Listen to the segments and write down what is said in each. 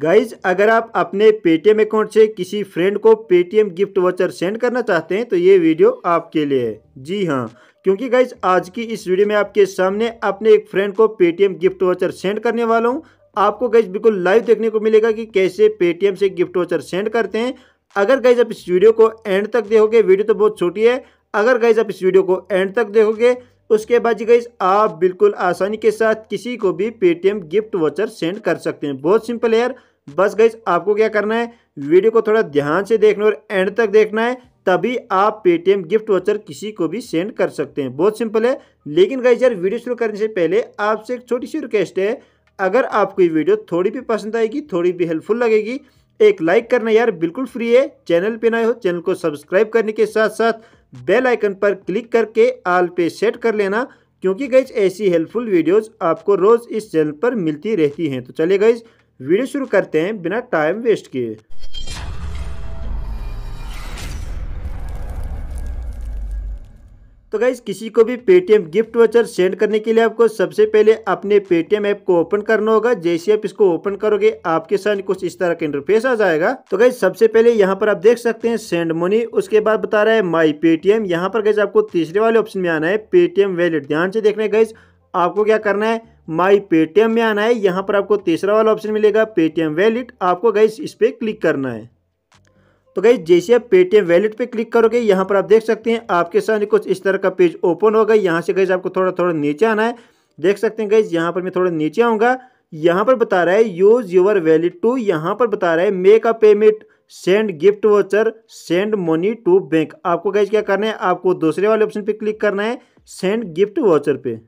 guys अगर आप अपने पेटीएम अकाउंट से किसी फ्रेंड को पेटीएम गिफ्ट वाचर सेंड करना चाहते हैं तो ये वीडियो आपके लिए है जी हाँ क्योंकि गाइज आज की इस वीडियो में आपके सामने अपने एक फ्रेंड को पेटीएम गिफ्ट वाचर सेंड करने वाला हूँ आपको गाइज बिल्कुल लाइव देखने को मिलेगा कि कैसे पेटीएम से गिफ्ट वाचर सेंड करते हैं अगर गाइज आप इस वीडियो को एंड तक देखोगे वीडियो तो बहुत छोटी है अगर गाइज आप इस वीडियो को एंड तक देखोगे उसके बाद जी गाइज आप बिल्कुल आसानी के साथ किसी को भी पेटीएम गिफ्ट वाचर सेंड कर सकते हैं बहुत सिंपल है यार बस गईस आपको क्या करना है वीडियो को थोड़ा ध्यान से देखना और एंड तक देखना है तभी आप पेटीएम गिफ्ट वाचर किसी को भी सेंड कर सकते हैं बहुत सिंपल है लेकिन गाइज यार वीडियो शुरू करने से पहले आपसे एक छोटी सी रिक्वेस्ट है अगर आपको ये वीडियो थोड़ी भी पसंद आएगी थोड़ी भी हेल्पफुल लगेगी एक लाइक करना यार बिल्कुल फ्री है चैनल पे नए हो चैनल को सब्सक्राइब करने के साथ साथ बेल आइकन पर क्लिक करके आल पे सेट कर लेना क्योंकि गईज ऐसी हेल्पफुल वीडियोस आपको रोज़ इस चैनल पर मिलती रहती हैं तो चलिए गईज वीडियो शुरू करते हैं बिना टाइम वेस्ट किए तो गाइज़ किसी को भी पेटीएम गिफ्ट वचर सेंड करने के लिए आपको सबसे पहले अपने पेटीएम ऐप को ओपन करना होगा जैसे आप इसको ओपन करोगे आपके सामने कुछ इस तरह का इंटरफेस आ जाएगा तो गाइज सबसे पहले यहाँ पर आप देख सकते हैं सेंड मनी उसके बाद बता रहा है माई पेटीएम यहाँ पर गाइज आपको तीसरे वाले ऑप्शन में आना है पेटीएम वैलेट ध्यान से देखना है गाइज आपको क्या करना है माई पेटीएम में आना है यहाँ पर आपको तीसरा वाला ऑप्शन मिलेगा पेटीएम वैलेट आपको गाइज इस पर क्लिक करना है तो गई जैसे आप पेटीएम वैलेट पे क्लिक करोगे यहाँ पर आप देख सकते हैं आपके सामने कुछ इस तरह का पेज ओपन होगा यहाँ से गई आपको थोड़ा थोड़ा नीचे आना है देख सकते हैं गई यहाँ पर मैं थोड़ा नीचे आऊँगा यहाँ पर बता रहा है यूज योर वैलेट टू यहाँ पर बता रहा है make a payment send gift voucher send money to bank आपको गैज क्या करना है आपको दूसरे वाले ऑप्शन पे क्लिक करना है सेंड गिफ्ट वाचर पे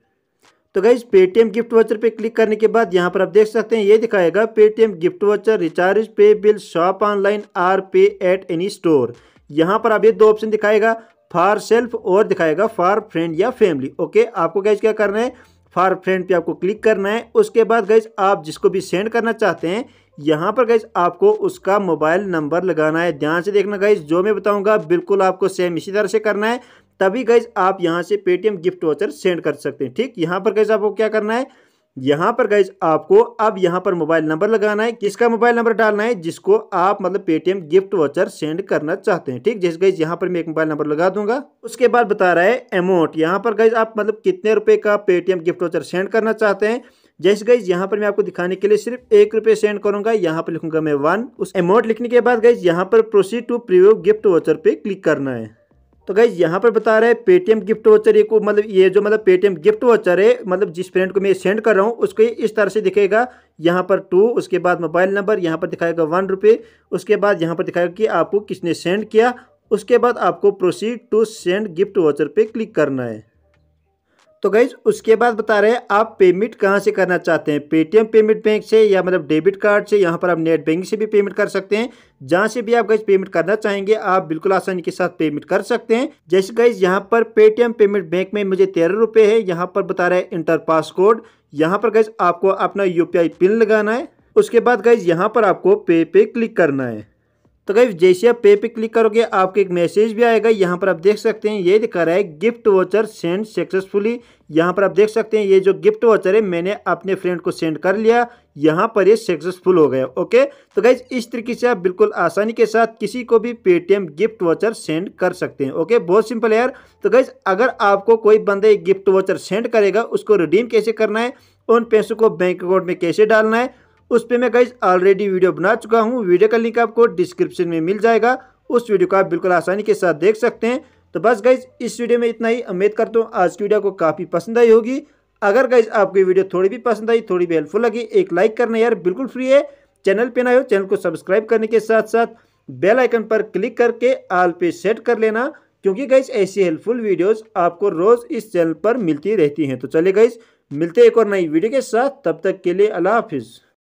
तो गाइज पेटीएम गिफ्ट वाचर पे क्लिक करने के बाद यहाँ पर आप देख सकते हैं ये दिखाएगा Paytm gift voucher recharge pay bill shop online or pay at any store यहाँ पर आप ये दो ऑप्शन दिखाएगा फॉर सेल्फ और दिखाएगा फॉर फ्रेंड या फैमिली ओके आपको गाइज क्या करना है फॉर फ्रेंड पे आपको क्लिक करना है उसके बाद गाइज आप जिसको भी सेंड करना चाहते हैं यहाँ पर गाइज आपको उसका मोबाइल नंबर लगाना है ध्यान से देखना गाइज जो मैं बताऊँगा बिल्कुल आपको सेम इसी तरह से करना है तभी गैस आप यहाँ से पेटीएम गिफ्ट वाचर सेंड कर सकते हैं ठीक यहाँ पर गैस आपको क्या करना है यहाँ पर गैस आपको अब यहाँ पर मोबाइल नंबर लगाना है किसका मोबाइल नंबर डालना है जिसको आप मतलब पेटीएम गिफ्ट वाचर सेंड करना चाहते हैं ठीक जैसे गैस यहाँ पर मैं एक मोबाइल नंबर लगा दूंगा उसके बाद बता रहा है अमाउंट यहाँ पर गैस आप मतलब कितने रुपए का पेटीएम गिफ्ट वाचर सेंड करना चाहते हैं जैसे गईज यहाँ पर मैं आपको दिखाने के लिए सिर्फ एक रुपये सेंड करूंगा यहाँ पर लिखूंगा मैं वन उस अमाउंट लिखने के बाद गईज यहाँ पर proceed to preview gift voucher पे क्लिक करना है तो गई यहाँ पर बता रहा है पेटीएम गिफ्ट वॉचर ये को मतलब ये जो मतलब पेटीएम गिफ्ट वॉचर है मतलब जिस फ्रेंड को मैं सेंड कर रहा हूँ उसको इस तरह से दिखेगा यहाँ पर टू उसके बाद मोबाइल नंबर यहाँ पर दिखाएगा वन रुपये उसके बाद यहाँ पर दिखाएगा कि आपको किसने सेंड किया उसके बाद आपको proceed to send gift voucher पर क्लिक करना है तो गई उसके बाद बता रहे हैं आप पेमेंट कहाँ से करना चाहते हैं पेटीएम पेमेंट बैंक से या मतलब डेबिट कार्ड से यहाँ पर आप नेट बैंकिंग से भी पेमेंट कर सकते हैं जहाँ से भी आप गई पेमेंट करना चाहेंगे आप बिल्कुल आसानी के साथ पेमेंट कर सकते हैं जैसे गई यहाँ पर पेटीएम पेमेंट बैंक में मुझे तेरह रुपये है यहाँ पर बता रहे हैं इंटर पास कोड यहाँ पर गई आपको अपना यूपीआई पिन लगाना है उसके बाद गई यहाँ पर आपको पे पे क्लिक करना है तो गई जैसे आप पे पे क्लिक करोगे आपको एक मैसेज भी आएगा यहाँ पर आप देख सकते हैं ये दिखा रहा है गिफ्ट वॉचर सेंड सक्सेसफुली यहाँ पर आप देख सकते हैं ये जो गिफ्ट वॉचर है मैंने अपने फ्रेंड को सेंड कर लिया यहाँ पर ये सक्सेसफुल हो गया ओके तो गाइज इस तरीके से आप बिल्कुल आसानी के साथ किसी को भी पेटीएम गिफ्ट वॉचर सेंड कर सकते हैं ओके बहुत सिंपल है यार तो गई अगर आपको कोई बंदा गिफ्ट वॉचर सेंड करेगा उसको रिडीम कैसे करना है उन पैसों को बैंक अकाउंट में कैसे डालना है उस पर मैं गाइज ऑलरेडी वीडियो बना चुका हूँ वीडियो का लिंक आपको डिस्क्रिप्शन में मिल जाएगा उस वीडियो को आप बिल्कुल आसानी के साथ देख सकते हैं तो बस गाइज इस वीडियो में इतना ही उम्मीद करता हूँ आज की वीडियो को काफ़ी पसंद आई होगी अगर गाइज आपको वीडियो थोड़ी भी पसंद आई थोड़ी भी हेल्पफुल लगी एक लाइक करना यार बिल्कुल फ्री है चैनल पे ना हो चैनल को सब्सक्राइब करने के साथ साथ बेल आइकन पर क्लिक करके आल पे सेट कर लेना क्योंकि गाइज ऐसी हेल्पफुल वीडियोस आपको रोज़ इस चैनल पर मिलती रहती हैं तो चलिए गाइज मिलते एक और नई वीडियो के साथ तब तक के लिए अला हाफिज़